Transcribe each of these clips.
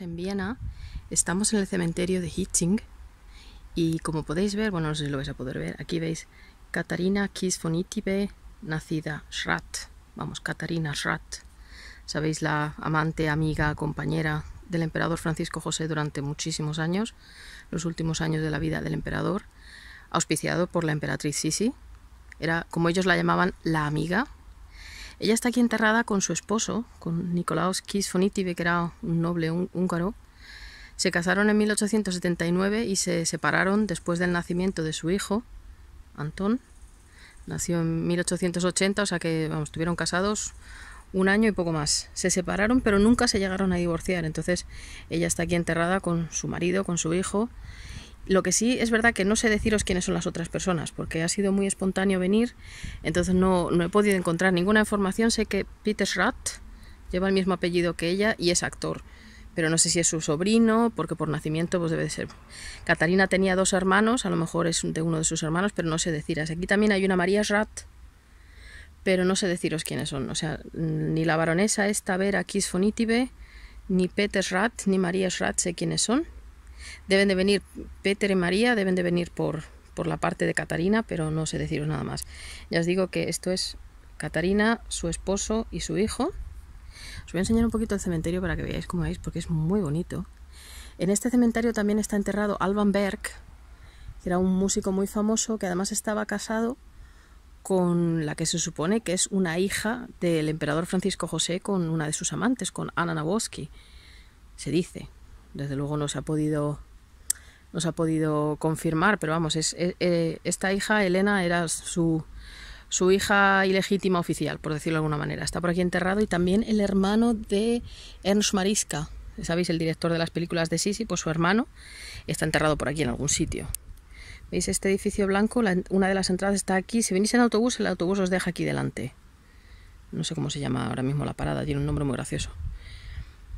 en Viena, estamos en el cementerio de Hitching y como podéis ver, bueno, no sé si lo vais a poder ver, aquí veis Katarina Kisfonitibe, nacida Schratt, vamos, Katarina Schratt, sabéis, la amante, amiga, compañera del emperador Francisco José durante muchísimos años, los últimos años de la vida del emperador, auspiciado por la emperatriz Sisi, era, como ellos la llamaban, la amiga, ella está aquí enterrada con su esposo, con Nikolaos Kisfonitive, que era un noble húngaro. Se casaron en 1879 y se separaron después del nacimiento de su hijo, Antón. Nació en 1880, o sea que vamos, estuvieron casados un año y poco más. Se separaron, pero nunca se llegaron a divorciar. Entonces ella está aquí enterrada con su marido, con su hijo lo que sí es verdad que no sé deciros quiénes son las otras personas, porque ha sido muy espontáneo venir, entonces no, no he podido encontrar ninguna información. Sé que Peter Schratt lleva el mismo apellido que ella y es actor, pero no sé si es su sobrino, porque por nacimiento pues debe de ser. Catalina tenía dos hermanos, a lo mejor es de uno de sus hermanos, pero no sé deciros. Aquí también hay una María Schratt, pero no sé deciros quiénes son. O sea, ni la baronesa esta Vera Kisfonitibe, ni Peter Schratt, ni María Schratt sé quiénes son Deben de venir Peter y María, deben de venir por, por la parte de Catarina, pero no sé deciros nada más. Ya os digo que esto es Catarina, su esposo y su hijo. Os voy a enseñar un poquito el cementerio para que veáis cómo es, porque es muy bonito. En este cementerio también está enterrado Alban Berg, que era un músico muy famoso que además estaba casado con la que se supone que es una hija del emperador Francisco José con una de sus amantes, con Anna Nawoski, se dice desde luego no se ha podido, no ha podido confirmar, pero vamos, eh, eh, esta hija, Elena, era su, hija ilegítima oficial, por decirlo de alguna manera. Está por aquí enterrado y también el hermano de Ernst Mariska, ¿sabéis? El director de las películas de Sisi, pues su hermano está enterrado por aquí en algún sitio. ¿Veis este edificio blanco? una de las entradas está aquí. Si venís en autobús, el autobús os deja aquí delante. No sé cómo se llama ahora mismo la parada, tiene un nombre muy gracioso.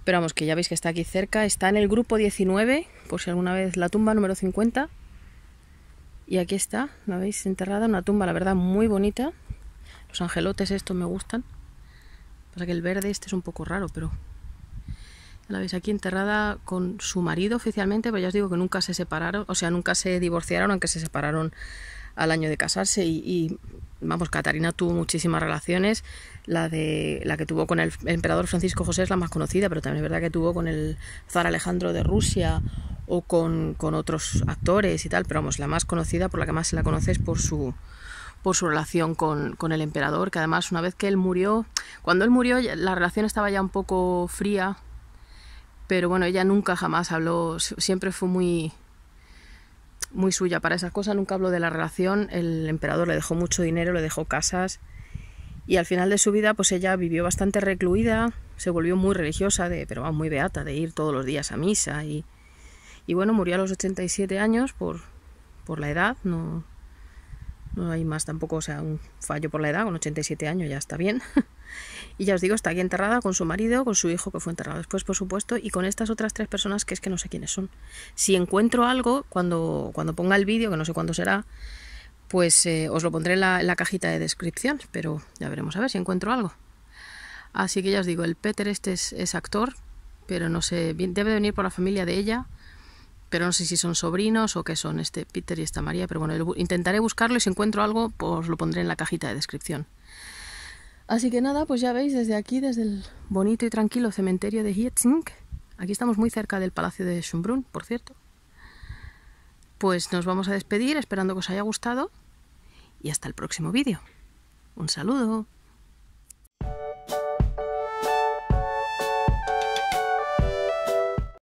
Pero vamos, que ya veis que está aquí cerca. Está en el grupo 19, por si alguna vez la tumba número 50. Y aquí está, la veis enterrada, una tumba, la verdad, muy bonita. Los angelotes estos me gustan. Para que el verde este es un poco raro, pero... La veis aquí enterrada con su marido oficialmente, pero ya os digo que nunca se separaron, o sea, nunca se divorciaron, aunque se separaron al año de casarse y vamos, Catarina tuvo muchísimas relaciones. La, de, la que tuvo con el emperador Francisco José es la más conocida, pero también es verdad que tuvo con el zar Alejandro de Rusia o con, otros actores y tal, pero vamos, la más conocida, por la que más se la conoce es por su, por su relación con, con, el emperador, que además una vez que él murió, cuando él murió la relación estaba ya un poco fría, pero bueno, ella nunca jamás habló, siempre fue muy, muy suya para esas cosas, nunca habló de la relación, el emperador le dejó mucho dinero, le dejó casas y al final de su vida pues ella vivió bastante recluida, se volvió muy religiosa, de, pero muy beata, de ir todos los días a misa y, bueno, murió a los 87 años por, por la edad, no, no hay más tampoco, o sea, un fallo por la edad, con 87 años ya está bien. Y ya os digo, está aquí enterrada con su marido, con su hijo que fue enterrado después, por supuesto, y con estas otras tres personas que es que no sé quiénes son. Si encuentro algo, cuando, cuando ponga el vídeo, que no sé cuándo será, pues eh, os lo pondré en la, cajita de descripción, pero ya veremos a ver si encuentro algo. Así que ya os digo, el Peter este es, actor, pero no sé, debe venir por la familia de ella, pero no sé si son sobrinos o qué son este Peter y esta María, pero bueno, intentaré buscarlo y si encuentro algo, pues lo pondré en la cajita de descripción. Así que nada, pues ya veis desde aquí, desde el bonito y tranquilo cementerio de Hietzing, aquí estamos muy cerca del Palacio de Schönbrunn, por cierto, pues nos vamos a despedir esperando que os haya gustado y hasta el próximo vídeo. Un saludo.